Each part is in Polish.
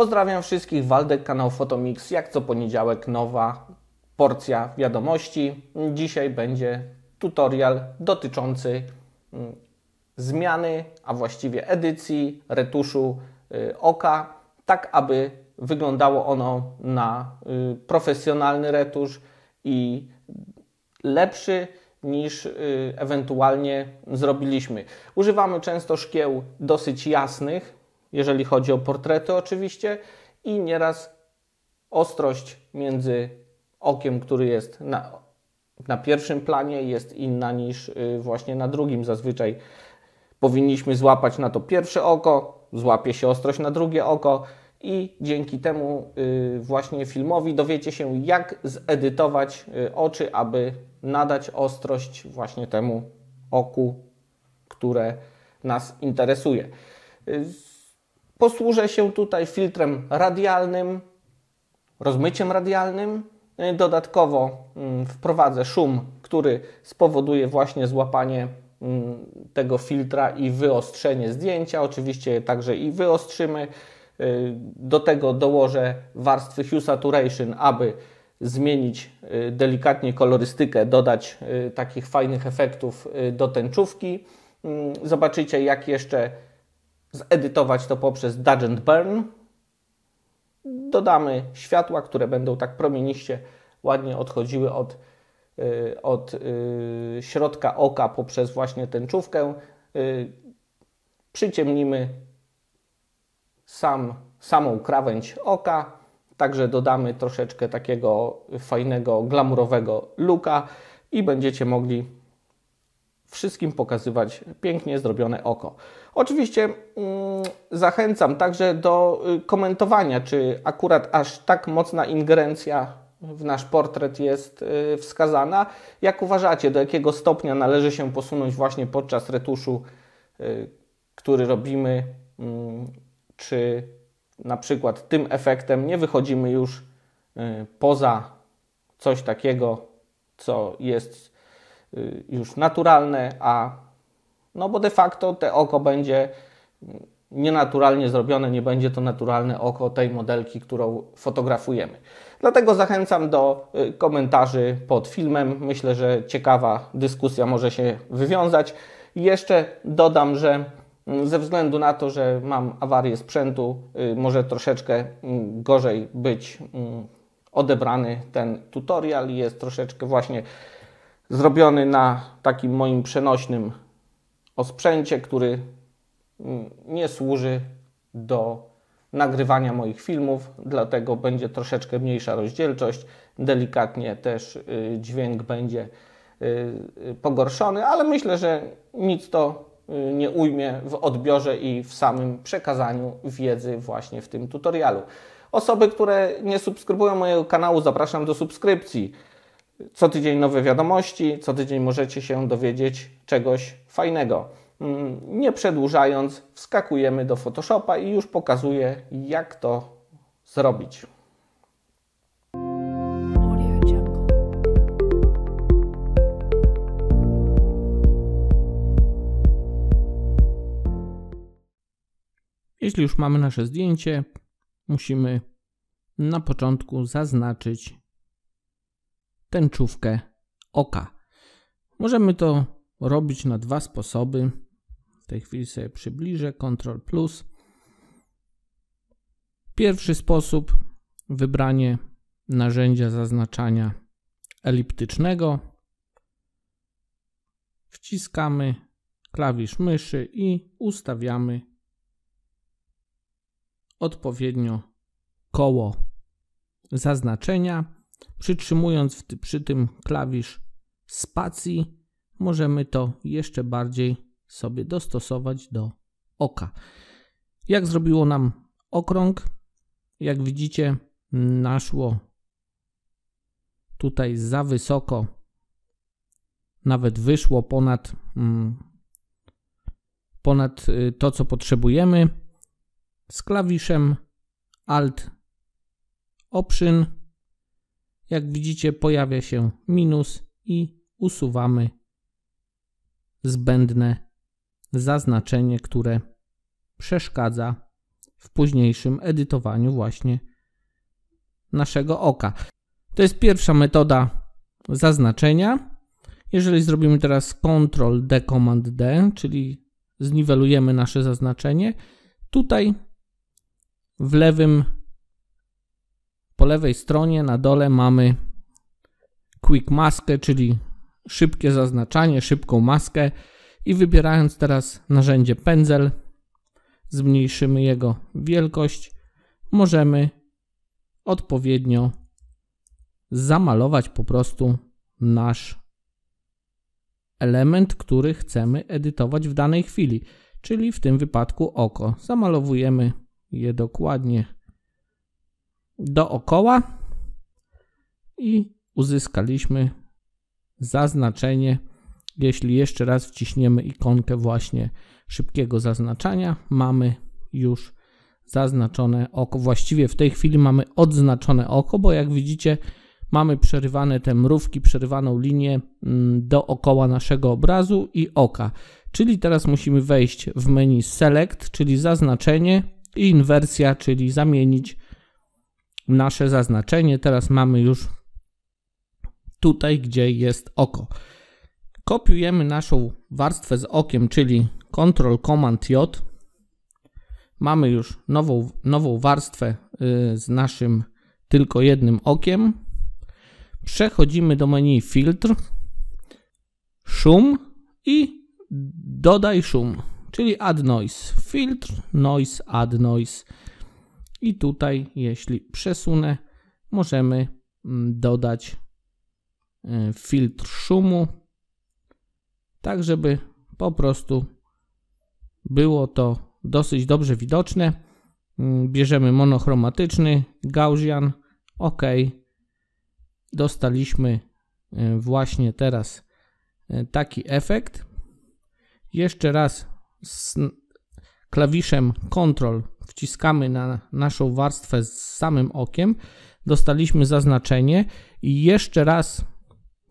Pozdrawiam wszystkich, Waldek, kanał Fotomix, jak co poniedziałek nowa porcja wiadomości. Dzisiaj będzie tutorial dotyczący mm, zmiany, a właściwie edycji, retuszu y, oka, tak aby wyglądało ono na y, profesjonalny retusz i lepszy niż y, ewentualnie zrobiliśmy. Używamy często szkieł dosyć jasnych, jeżeli chodzi o portrety oczywiście i nieraz ostrość między okiem, który jest na, na pierwszym planie jest inna niż y, właśnie na drugim. Zazwyczaj powinniśmy złapać na to pierwsze oko, złapie się ostrość na drugie oko i dzięki temu y, właśnie filmowi dowiecie się, jak zedytować y, oczy, aby nadać ostrość właśnie temu oku, które nas interesuje. Posłużę się tutaj filtrem radialnym, rozmyciem radialnym. No dodatkowo mm, wprowadzę szum, który spowoduje właśnie złapanie mm, tego filtra i wyostrzenie zdjęcia. Oczywiście także i wyostrzymy. Y, do tego dołożę warstwy Hue Saturation, aby zmienić y, delikatnie kolorystykę, dodać y, takich fajnych efektów do tęczówki. Mm, zobaczycie, jak jeszcze zedytować to poprzez Dodge and Burn. Dodamy światła, które będą tak promieniście ładnie odchodziły od, yy, od yy, środka oka poprzez właśnie tęczówkę. Yy, przyciemnimy sam, samą krawędź oka, także dodamy troszeczkę takiego fajnego, glamurowego luka i będziecie mogli wszystkim pokazywać pięknie zrobione oko. Oczywiście mm, zachęcam także do y, komentowania, czy akurat aż tak mocna ingerencja w nasz portret jest y, wskazana. Jak uważacie, do jakiego stopnia należy się posunąć właśnie podczas retuszu, y, który robimy, mm, czy na przykład tym efektem nie wychodzimy już poza coś takiego, co jest Y, już naturalne, a no bo de facto te oko będzie nienaturalnie zrobione, nie będzie to naturalne oko tej modelki, którą fotografujemy. Dlatego zachęcam do y, komentarzy pod filmem. Myślę, że ciekawa dyskusja może się wywiązać. Jeszcze dodam, że mm, ze względu na to, że mam awarię sprzętu, y, może troszeczkę mm, gorzej być mm, odebrany ten tutorial. Jest troszeczkę właśnie zrobiony na takim moim przenośnym osprzęcie, który mm, nie służy do nagrywania moich filmów, dlatego będzie troszeczkę mniejsza rozdzielczość, delikatnie też y, dźwięk będzie y, y, pogorszony, ale myślę, że nic to nie ujmie w odbiorze i w samym przekazaniu wiedzy właśnie w tym tutorialu. Osoby, które nie subskrybują mojego kanału, zapraszam do subskrypcji. Co tydzień nowe wiadomości, co tydzień możecie się dowiedzieć czegoś fajnego. Mm, nie przedłużając, wskakujemy do Photoshopa i już pokazuję, jak to zrobić. Jeśli już mamy nasze zdjęcie, musimy na początku zaznaczyć tęczówkę oka. Możemy to robić na dwa sposoby. W tej chwili sobie przybliżę Ctrl plus. Pierwszy sposób wybranie narzędzia zaznaczania eliptycznego. Wciskamy klawisz myszy i ustawiamy odpowiednio koło zaznaczenia. Przytrzymując w, przy tym klawisz spacji, możemy to jeszcze bardziej sobie dostosować do oka. Jak zrobiło nam okrąg, jak widzicie, naszło tutaj za wysoko, nawet wyszło ponad, mm, ponad y, to, co potrzebujemy. Z klawiszem Alt Option jak widzicie pojawia się minus i usuwamy zbędne zaznaczenie, które przeszkadza w późniejszym edytowaniu właśnie naszego oka. To jest pierwsza metoda zaznaczenia. Jeżeli zrobimy teraz Ctrl D Command D, czyli zniwelujemy nasze zaznaczenie, tutaj w lewym po lewej stronie na dole mamy quick maskę, czyli szybkie zaznaczanie, szybką maskę i wybierając teraz narzędzie pędzel, zmniejszymy jego wielkość, możemy odpowiednio zamalować po prostu nasz element, który chcemy edytować w danej chwili, czyli w tym wypadku oko. Zamalowujemy je dokładnie dookoła i uzyskaliśmy zaznaczenie. Jeśli jeszcze raz wciśniemy ikonkę właśnie szybkiego zaznaczania, mamy już zaznaczone oko. Właściwie w tej chwili mamy odznaczone oko, bo jak widzicie, mamy przerywane te mrówki, przerywaną linię mm, dookoła naszego obrazu i oka. Czyli teraz musimy wejść w menu Select, czyli zaznaczenie i inwersja, czyli zamienić nasze zaznaczenie. Teraz mamy już tutaj, gdzie jest oko. Kopiujemy naszą warstwę z okiem, czyli Ctrl Command J. Mamy już nową, nową warstwę y, z naszym tylko jednym okiem. Przechodzimy do menu filtr, szum i dodaj szum, czyli add noise. Filtr, noise, add noise. I tutaj, jeśli przesunę, możemy mm, dodać e, filtr szumu, tak żeby po prostu było to dosyć dobrze widoczne. Mm, bierzemy monochromatyczny Gaussian, OK. Dostaliśmy e, właśnie teraz e, taki efekt. Jeszcze raz z klawiszem Ctrl wciskamy na naszą warstwę z samym okiem, dostaliśmy zaznaczenie i jeszcze raz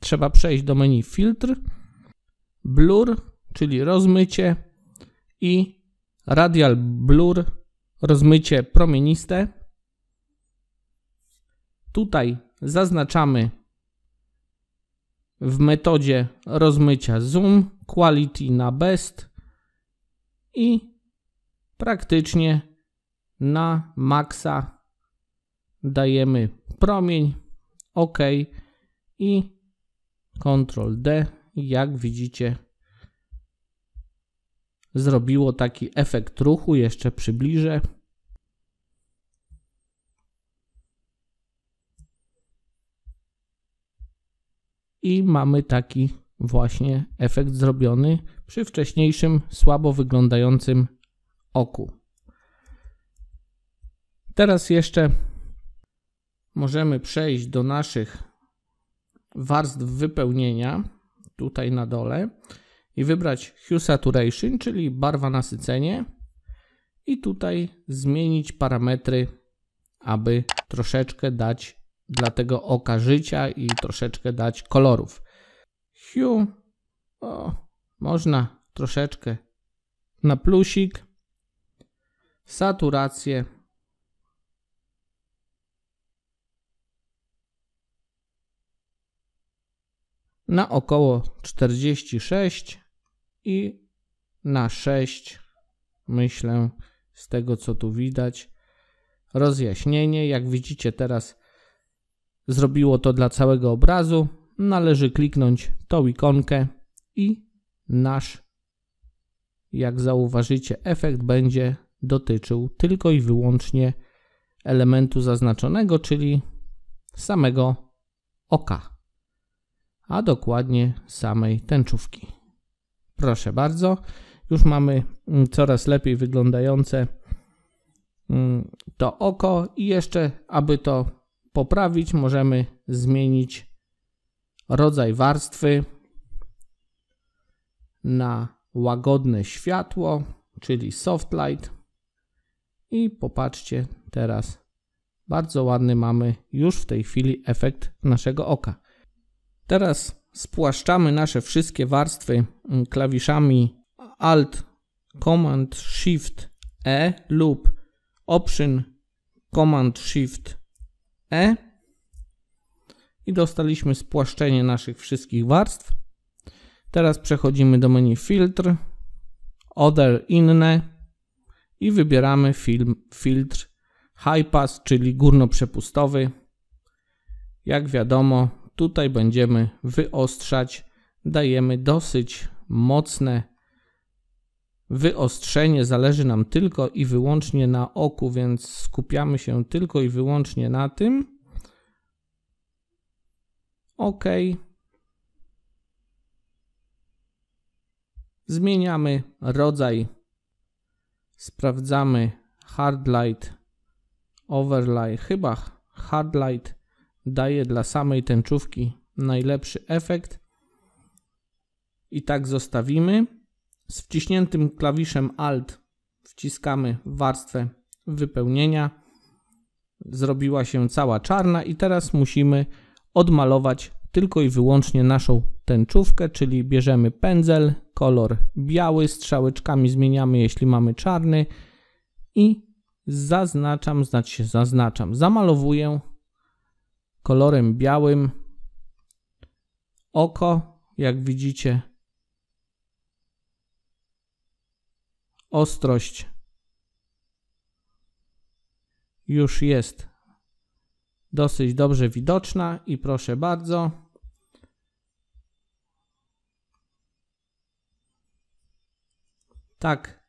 trzeba przejść do menu filtr, blur, czyli rozmycie i radial blur, rozmycie promieniste. Tutaj zaznaczamy w metodzie rozmycia zoom, quality na best i praktycznie na maksa dajemy promień, OK i Ctrl D. Jak widzicie, zrobiło taki efekt ruchu. Jeszcze przybliżę. I mamy taki właśnie efekt zrobiony przy wcześniejszym słabo wyglądającym oku. Teraz jeszcze możemy przejść do naszych warstw wypełnienia tutaj na dole i wybrać Hue Saturation, czyli barwa nasycenie i tutaj zmienić parametry, aby troszeczkę dać dla tego oka życia i troszeczkę dać kolorów. Hue, o, można troszeczkę na plusik, saturację, na około 46 i na 6 myślę z tego co tu widać rozjaśnienie jak widzicie teraz zrobiło to dla całego obrazu należy kliknąć tą ikonkę i nasz jak zauważycie efekt będzie dotyczył tylko i wyłącznie elementu zaznaczonego czyli samego oka a dokładnie samej tęczówki. Proszę bardzo, już mamy mm, coraz lepiej wyglądające mm, to oko i jeszcze, aby to poprawić, możemy zmienić rodzaj warstwy na łagodne światło, czyli soft light. I popatrzcie teraz, bardzo ładny mamy już w tej chwili efekt naszego oka. Teraz spłaszczamy nasze wszystkie warstwy mm, klawiszami Alt, Command, Shift, E lub Option, Command, Shift, E i dostaliśmy spłaszczenie naszych wszystkich warstw. Teraz przechodzimy do menu Filtr, Other, Inne i wybieramy film, filtr High Pass, czyli górnoprzepustowy. Jak wiadomo, Tutaj będziemy wyostrzać. Dajemy dosyć mocne wyostrzenie. Zależy nam tylko i wyłącznie na oku, więc skupiamy się tylko i wyłącznie na tym. OK. Zmieniamy rodzaj. Sprawdzamy hard light, overlay, chyba hard light daje dla samej tęczówki najlepszy efekt. I tak zostawimy. Z wciśniętym klawiszem Alt wciskamy warstwę wypełnienia. Zrobiła się cała czarna i teraz musimy odmalować tylko i wyłącznie naszą tęczówkę, czyli bierzemy pędzel, kolor biały, strzałeczkami zmieniamy jeśli mamy czarny i zaznaczam, znaczy zaznaczam, zamalowuję kolorem białym. Oko, jak widzicie. Ostrość już jest dosyć dobrze widoczna i proszę bardzo. Tak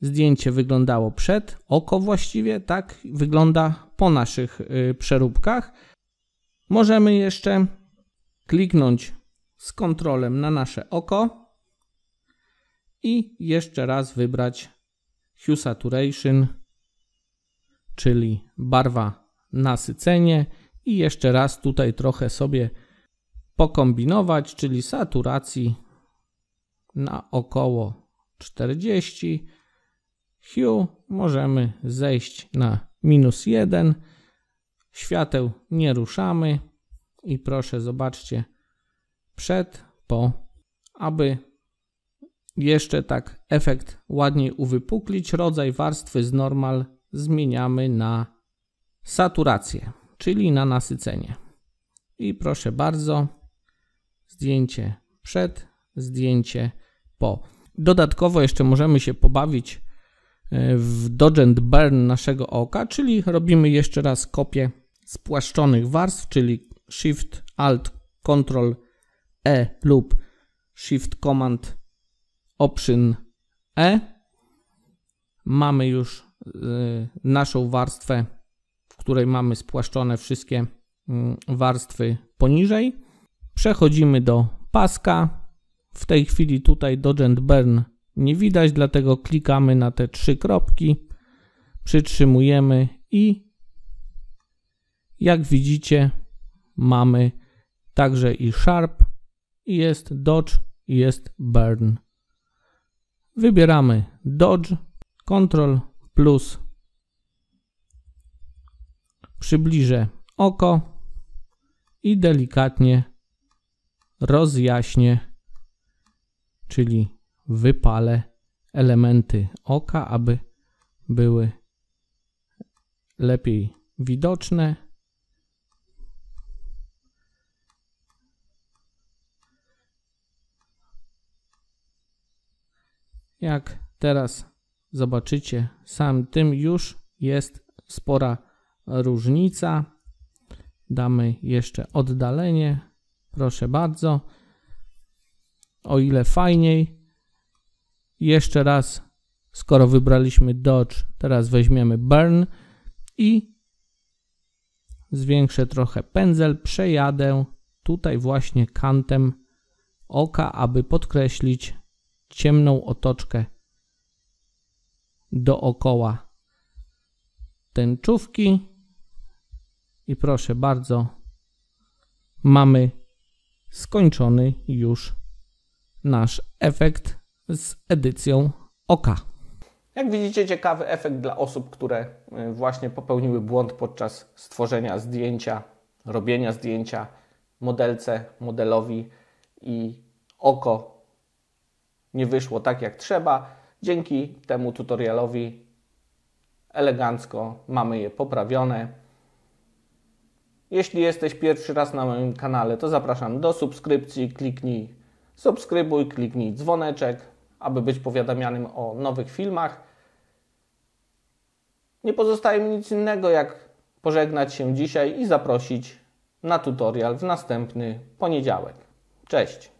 Zdjęcie wyglądało przed, oko właściwie tak wygląda po naszych y, przeróbkach. Możemy jeszcze kliknąć z kontrolem na nasze oko i jeszcze raz wybrać Hue Saturation, czyli barwa nasycenie i jeszcze raz tutaj trochę sobie pokombinować, czyli saturacji na około 40 hue, możemy zejść na minus 1. Świateł nie ruszamy i proszę zobaczcie przed, po, aby jeszcze tak efekt ładniej uwypuklić, rodzaj warstwy z normal zmieniamy na saturację, czyli na nasycenie. I proszę bardzo, zdjęcie przed, zdjęcie po. Dodatkowo jeszcze możemy się pobawić E, w Dodge and Burn naszego oka, czyli robimy jeszcze raz kopię spłaszczonych warstw, czyli Shift, Alt, Ctrl, E lub Shift, Command, Option, E. Mamy już e, naszą warstwę, w której mamy spłaszczone wszystkie mm, warstwy poniżej. Przechodzimy do paska. W tej chwili tutaj Dodge and Burn nie widać, dlatego klikamy na te trzy kropki, przytrzymujemy i jak widzicie mamy także i Sharp, i jest Dodge, i jest Burn. Wybieramy Dodge, Ctrl plus, przybliżę oko i delikatnie rozjaśnię, czyli wypalę elementy oka, aby były lepiej widoczne. Jak teraz zobaczycie, sam tym już jest spora różnica. Damy jeszcze oddalenie. Proszę bardzo. O ile fajniej, jeszcze raz, skoro wybraliśmy Dodge, teraz weźmiemy Burn i zwiększę trochę pędzel, przejadę tutaj właśnie kantem oka, aby podkreślić ciemną otoczkę dookoła tęczówki. I proszę bardzo, mamy skończony już nasz efekt z edycją oka. Jak widzicie, ciekawy efekt dla osób, które y, właśnie popełniły błąd podczas stworzenia zdjęcia, robienia zdjęcia modelce, modelowi i oko nie wyszło tak jak trzeba. Dzięki temu tutorialowi elegancko mamy je poprawione. Jeśli jesteś pierwszy raz na moim kanale, to zapraszam do subskrypcji, kliknij subskrybuj, kliknij dzwoneczek, aby być powiadamianym o nowych filmach. Nie pozostaje mi nic innego, jak pożegnać się dzisiaj i zaprosić na tutorial w następny poniedziałek. Cześć!